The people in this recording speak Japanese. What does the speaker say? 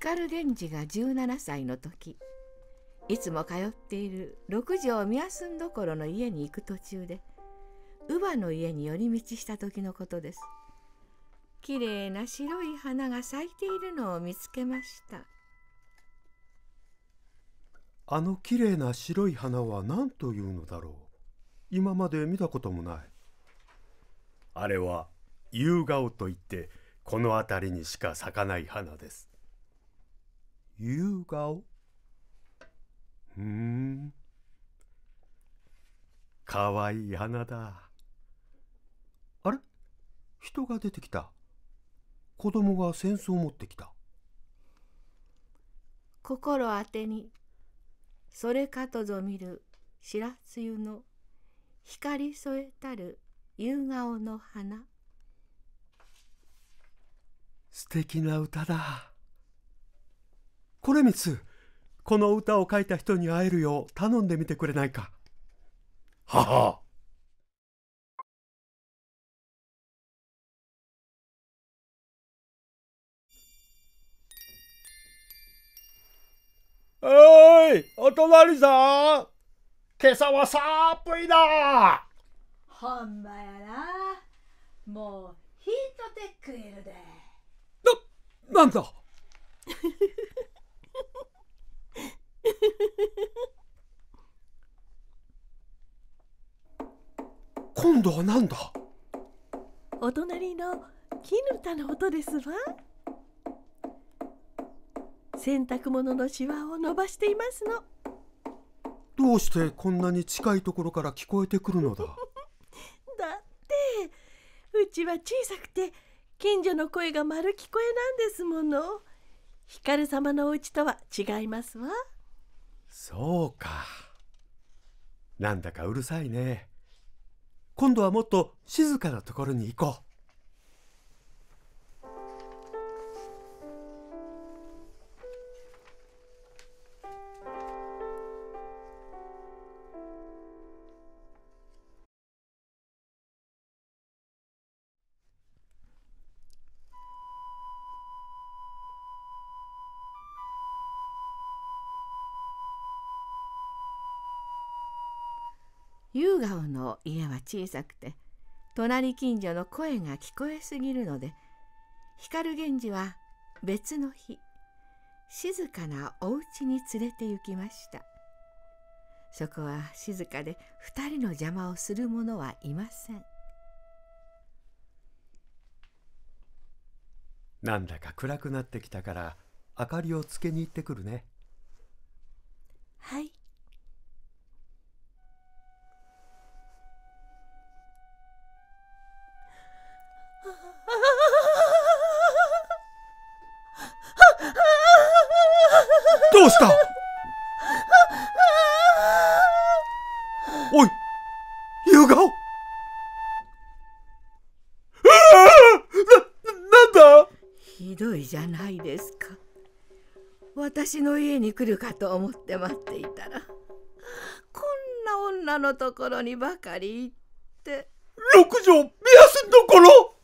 光源氏が17歳の時いつも通っている六条どころの家に行く途中で乳母の家に寄り道した時のことですきれいな白い花が咲いているのを見つけましたあのきれいな白い花は何というのだろう今まで見たこともないあれは夕顔といってこの辺りにしか咲かない花です夕顔ふんかわいい花だあれ人が出てきた子供が扇子を持ってきた心あてにそれかとぞ見る白露の光添えたる夕顔の花素敵な歌だ。これみつこの歌を書いた人に会えるよう頼んでみてくれないかははおいお隣さん今朝はさぷいだほんまやなもうヒートテックいるでななんだ 今度は何だお隣のキヌタの音ですわ洗濯物のしわを伸ばしていますのどうしてこんなに近いところから聞こえてくるのだ だってうちは小さくて近所の声が丸聞こえなんですもの光様のお家とは違いますわ。そうかなんだかうるさいね今度はもっと静かなところに行こう優顔の家は小さくて隣近所の声が聞こえすぎるので光源氏は別の日静かなお家に連れて行きましたそこは静かで2人の邪魔をする者はいませんなんだか暗くなってきたから明かりをつけに行ってくるね。したおい夕顔な、なんだひどいじゃないですか。私の家に来るかと思って待っていたら、こんな女のところにばかり行って。六条目安のところ